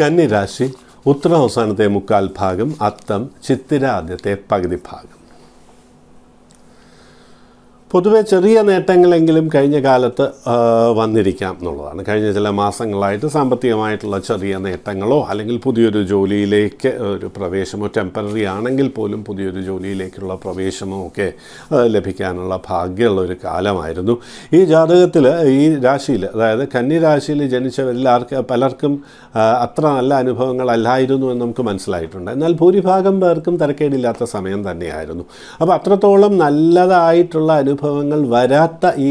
കന്നിരാശി ഉത്തരാവസാനത്തെ മുക്കാൽ ഭാഗം അത്തം ചിത്തിര ആദ്യത്തെ പകുതി ഭാഗം പൊതുവെ ചെറിയ നേട്ടങ്ങളെങ്കിലും കഴിഞ്ഞ കാലത്ത് വന്നിരിക്കാം എന്നുള്ളതാണ് കഴിഞ്ഞ ചില മാസങ്ങളായിട്ട് സാമ്പത്തികമായിട്ടുള്ള ചെറിയ നേട്ടങ്ങളോ അല്ലെങ്കിൽ പുതിയൊരു ജോലിയിലേക്ക് ഒരു പ്രവേശമോ ടെമ്പററി ആണെങ്കിൽ പോലും പുതിയൊരു ജോലിയിലേക്കുള്ള പ്രവേശമോ ഒക്കെ ലഭിക്കാനുള്ള ഭാഗ്യമുള്ള ഒരു കാലമായിരുന്നു ഈ ജാതകത്തിൽ ഈ രാശിയിൽ അതായത് കന്നിരാശിയിൽ ജനിച്ചവരെല്ലാവർക്കും പലർക്കും അത്ര നല്ല അനുഭവങ്ങളല്ലായിരുന്നു എന്ന് നമുക്ക് മനസ്സിലായിട്ടുണ്ട് എന്നാൽ ഭൂരിഭാഗം പേർക്കും തിരക്കേടില്ലാത്ത സമയം തന്നെയായിരുന്നു അപ്പോൾ അത്രത്തോളം നല്ലതായിട്ടുള്ള അനുഭവം അനുഭവങ്ങൾ വരാത്ത ഈ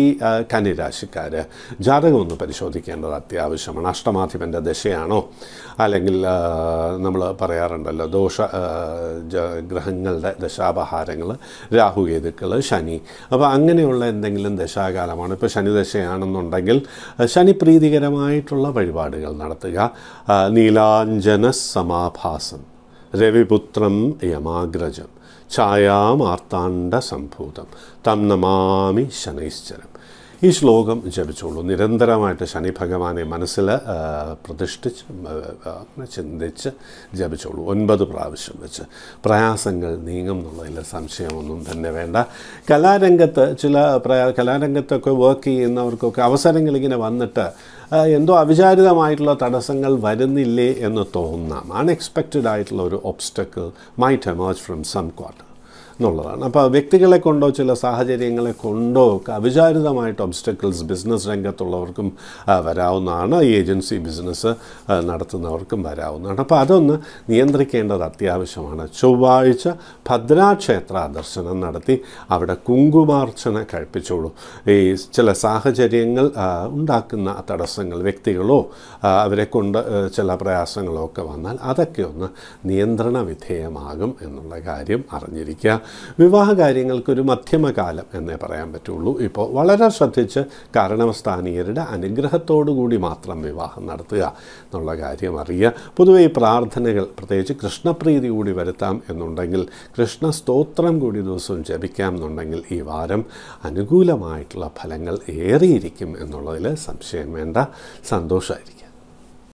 കന്നിരാശിക്കാർ ജാതകം ഒന്ന് പരിശോധിക്കേണ്ടത് അത്യാവശ്യമാണ് അഷ്ടമാധ്യമൻ്റെ ദശയാണോ അല്ലെങ്കിൽ നമ്മൾ പറയാറുണ്ടല്ലോ ദോഷ ഗ്രഹങ്ങളുടെ ദശാപഹാരങ്ങൾ രാഹുകേതുക്കൾ ശനി അപ്പോൾ അങ്ങനെയുള്ള എന്തെങ്കിലും ദശാകാലമാണ് ഇപ്പോൾ ശനി ദശയാണെന്നുണ്ടെങ്കിൽ ശനി പ്രീതികരമായിട്ടുള്ള വഴിപാടുകൾ നടത്തുക നീലാഞ്ജന സമാഭാസം രവിപുത്രം യമാഗ്രജം ഛായാമാർത്താണ്ഡസംഭൂതം തം നമാമി ശനൈശ്ചരം ഈ ശ്ലോകം ജപിച്ചോളൂ നിരന്തരമായിട്ട് ശനി ഭഗവാനെ മനസ്സിൽ പ്രതിഷ്ഠിച്ച് ചിന്തിച്ച് ജപിച്ചോളൂ ഒൻപത് പ്രാവശ്യം വെച്ച് പ്രയാസങ്ങൾ നീങ്ങും എന്നുള്ളതിൽ സംശയമൊന്നും തന്നെ വേണ്ട കലാരംഗത്ത് ചില പ്രയാ കലാരംഗത്തൊക്കെ വർക്ക് ചെയ്യുന്നവർക്കൊക്കെ അവസരങ്ങൾ ഇങ്ങനെ വന്നിട്ട് എന്തോ അവിചാരിതമായിട്ടുള്ള തടസ്സങ്ങൾ വരുന്നില്ലേ എന്ന് തോന്നാം അൺഎക്സ്പെക്റ്റഡ് ആയിട്ടുള്ള ഒരു obstacle might emerge from some quarter എന്നുള്ളതാണ് അപ്പോൾ വ്യക്തികളെ കൊണ്ടോ ചില സാഹചര്യങ്ങളെ കൊണ്ടോ അവിചാരിതമായിട്ട് ഒബ്സ്റ്റക്കിൾസ് ബിസിനസ് രംഗത്തുള്ളവർക്കും വരാവുന്നതാണ് ഈ ഏജൻസി ബിസിനസ് നടത്തുന്നവർക്കും വരാവുന്നതാണ് അപ്പോൾ അതൊന്ന് നിയന്ത്രിക്കേണ്ടത് അത്യാവശ്യമാണ് ചൊവ്വാഴ്ച ഭദ്രാക്ഷേത്ര ദർശനം നടത്തി അവിടെ കുങ്കുമാർച്ചന കഴിപ്പിച്ചോളൂ ഈ ചില സാഹചര്യങ്ങൾ ഉണ്ടാക്കുന്ന തടസ്സങ്ങൾ വ്യക്തികളോ അവരെ കൊണ്ട് ചില പ്രയാസങ്ങളോ ഒക്കെ വന്നാൽ അതൊക്കെ ഒന്ന് നിയന്ത്രണ വിധേയമാകും എന്നുള്ള കാര്യം അറിഞ്ഞിരിക്കുക വിവാഹ കാര്യങ്ങൾക്കൊരു മധ്യമകാലം എന്നേ പറയാൻ പറ്റുള്ളൂ ഇപ്പോൾ വളരെ ശ്രദ്ധിച്ച് കാരണവസ്ഥാനീയരുടെ കൂടി മാത്രം വിവാഹം നടത്തുക എന്നുള്ള കാര്യം അറിയുക പൊതുവെ ഈ പ്രാർത്ഥനകൾ പ്രത്യേകിച്ച് കൃഷ്ണപ്രീതി കൂടി വരുത്താം എന്നുണ്ടെങ്കിൽ കൃഷ്ണ സ്തോത്രം കൂടി ദിവസവും ജപിക്കാം എന്നുണ്ടെങ്കിൽ ഈ വാരം അനുകൂലമായിട്ടുള്ള ഫലങ്ങൾ ഏറിയിരിക്കും എന്നുള്ളതിൽ സംശയം വേണ്ട സന്തോഷമായിരിക്കും